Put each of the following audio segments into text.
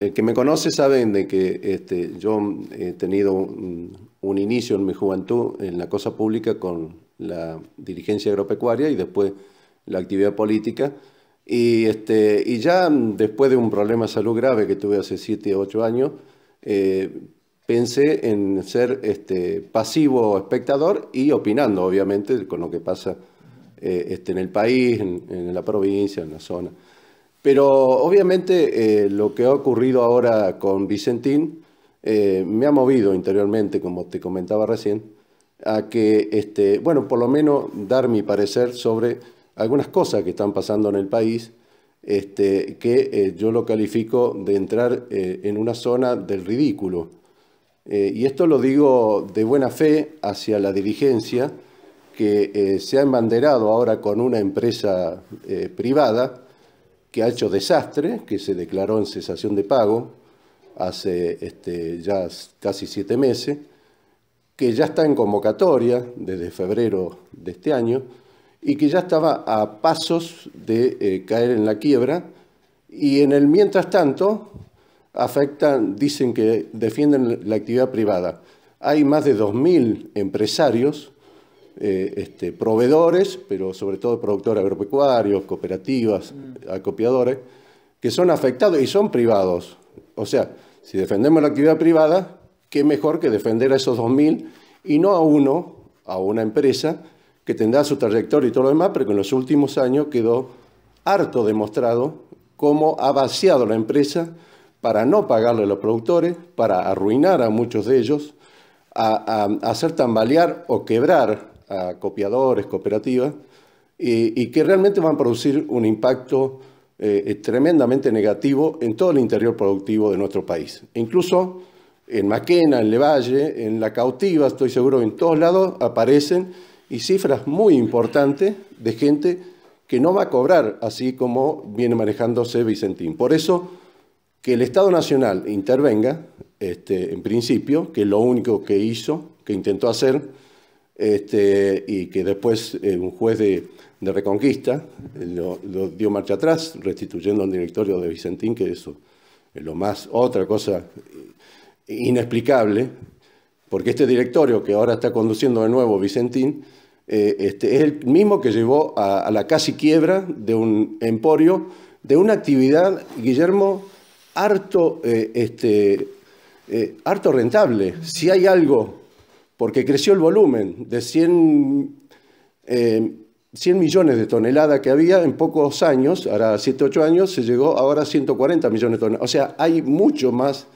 el que me conoce saben de que este, yo eh, he tenido un, inicio en mi juventud en la cosa pública con la dirigencia agropecuaria y después la actividad política. Este, y, ya después de un problema de salud grave que tuve hace 7 o 8 años, eh, pensé en ser este, pasivo espectador y opinando, obviamente, con lo que pasa eh, este, en el país, en la provincia, en la zona. Pero obviamente eh, lo que ha ocurrido ahora con Vicentín eh, me ha movido interiormente, como te comentaba recién, a que, este, bueno, por lo menos dar mi parecer sobre algunas cosas que están pasando en el país, este, que eh, yo lo califico de entrar en una zona del ridículo. y esto lo digo de buena fe hacia la dirigencia que se ha embanderado ahora con una empresa privada que ha hecho desastre, que se declaró en cesación de pago hace este, ya casi siete meses, que ya está en convocatoria desde febrero de este año y que ya estaba a pasos de eh, caer en la quiebra y en el mientras tanto afectan, dicen que defienden la actividad privada. Hay más de 2.000 empresarios eh, este, proveedores, pero sobre todo productores agropecuarios, cooperativas, mm. acopiadores, que son afectados y son privados. O sea, si defendemos la actividad privada, qué mejor que defender a esos 2.000 y no a uno, a una empresa que tendrá su trayectoria y todo lo demás, pero que en los últimos años quedó harto demostrado cómo ha vaciado la empresa para no pagarle a los productores, para arruinar a muchos de ellos, a hacer tambalear o quebrar a copiadores, cooperativas, y, que realmente van a producir un impacto eh, tremendamente negativo en todo el interior productivo de nuestro país. Incluso en Maquena, en Levalle, en La Cautiva, estoy seguro en todos lados aparecen y cifras muy importantes de gente que no va a cobrar así como viene manejándose Vicentín. Por eso, que el Estado Nacional intervenga, este, en principio, que es lo único que hizo, que intentó hacer, este, y que después eh, un juez de, Reconquista eh, lo, dio marcha atrás, restituyendo al directorio de Vicentín, que eso es lo más, otra cosa eh, inexplicable, porque este directorio que ahora está conduciendo de nuevo Vicentín, este, es el mismo que llevó a, la casi quiebra de un emporio, de una actividad, Guillermo, harto, este, harto rentable. Si hay algo porque creció el volumen de 100, eh, millones de toneladas que había en pocos años, ahora 7, 8 años, se llegó ahora a 140 millones de toneladas. O sea, hay mucho más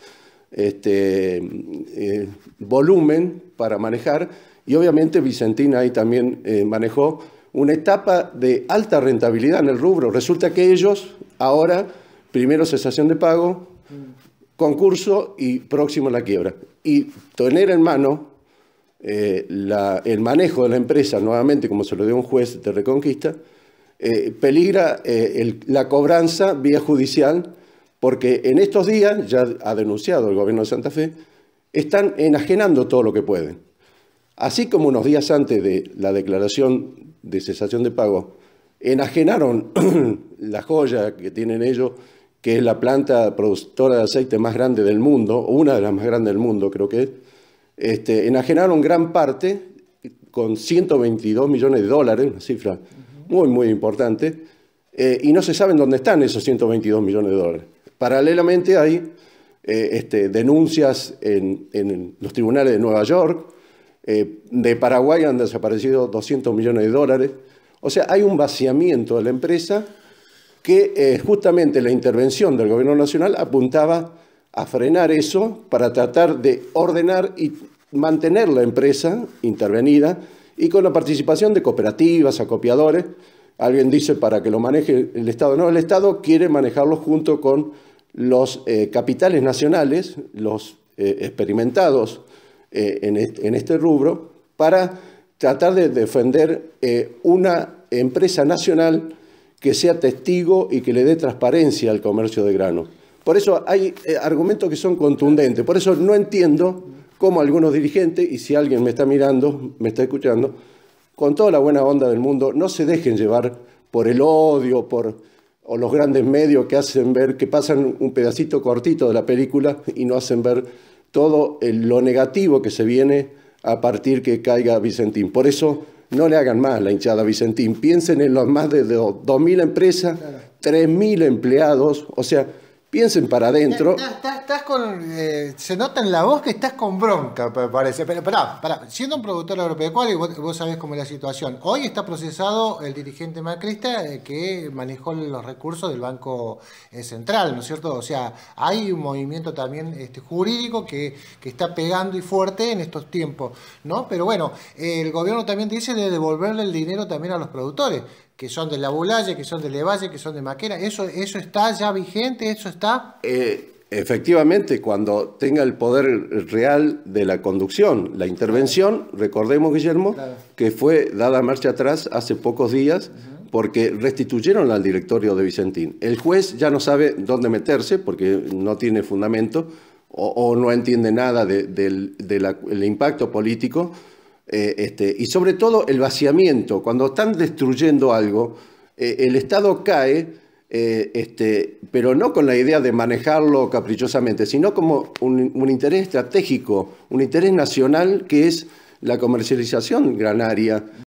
este, eh, volumen para manejar y obviamente Vicentina ahí también eh, manejó una etapa de alta rentabilidad en el rubro. Resulta que ellos ahora, primero cesación de pago, mm. concurso y próximo la quiebra. Y tener en mano eh, el manejo de la empresa, nuevamente como se lo dio un juez de Reconquista, eh, peligra eh, la cobranza vía judicial, porque en estos días, ya ha denunciado el gobierno de Santa Fe, están enajenando todo lo que pueden. Así como unos días antes de la declaración de cesación de pago, enajenaron la joya que tienen ellos, que es la planta productora de aceite más grande del mundo, una de las más grandes del mundo creo que es, este, enajenaron gran parte, con 122 millones de dólares, una cifra muy, muy importante, eh, y no se sabe dónde están esos 122 millones de dólares. Paralelamente hay eh, este, denuncias en, los tribunales de Nueva York, eh, de Paraguay han desaparecido 200 millones de dólares, o sea, hay un vaciamiento de la empresa que justamente la intervención del gobierno nacional apuntaba a frenar eso para tratar de ordenar y mantener la empresa intervenida y con la participación de cooperativas, acopiadores. Alguien dice para que lo maneje el Estado. No, el Estado quiere manejarlo junto con los eh, capitales nacionales, los eh, experimentados eh, en, en, este, rubro, para tratar de defender una empresa nacional que sea testigo y que le dé transparencia al comercio de grano. Por eso hay eh, argumentos que son contundentes. Por eso no entiendo cómo algunos dirigentes, y si alguien me está mirando, me está escuchando, con toda la buena onda del mundo, no se dejen llevar por el odio, por o los grandes medios que hacen ver, que pasan un pedacito cortito de la película y no hacen ver todo lo negativo que se viene a partir que caiga Vicentín. Por eso no le hagan más la hinchada a Vicentín. Piensen en los más de 2.000 empresas, 3.000 empleados. O sea, piensen para adentro. Eh, estás, con, eh, se nota en la voz que estás con bronca, parece. Pero pará, Siendo un productor agropecuario, vos, vos sabés cómo es la situación. Hoy está procesado el dirigente macrista eh, que manejó los recursos del Banco Central, ¿no es cierto? O sea, hay un movimiento también este, jurídico que, que está pegando y fuerte en estos tiempos, ¿no? Pero bueno, el gobierno también dice de devolverle el dinero también a los productores que son de la Bulalle, que son de Levalle, que son de Maquera. ¿Eso, eso está ya vigente? ¿Eso está...? Eh, efectivamente, cuando tenga el poder real de la conducción, la intervención, recordemos, Guillermo, que fue dada marcha atrás hace pocos días porque restituyeron al directorio de Vicentín. El juez ya no sabe dónde meterse porque no tiene fundamento o, no entiende nada del impacto político eh, este, y sobre todo el vaciamiento. Cuando están destruyendo algo, eh, el Estado cae, eh, este, pero no con la idea de manejarlo caprichosamente, sino como un interés estratégico, un interés nacional que es la comercialización granaria.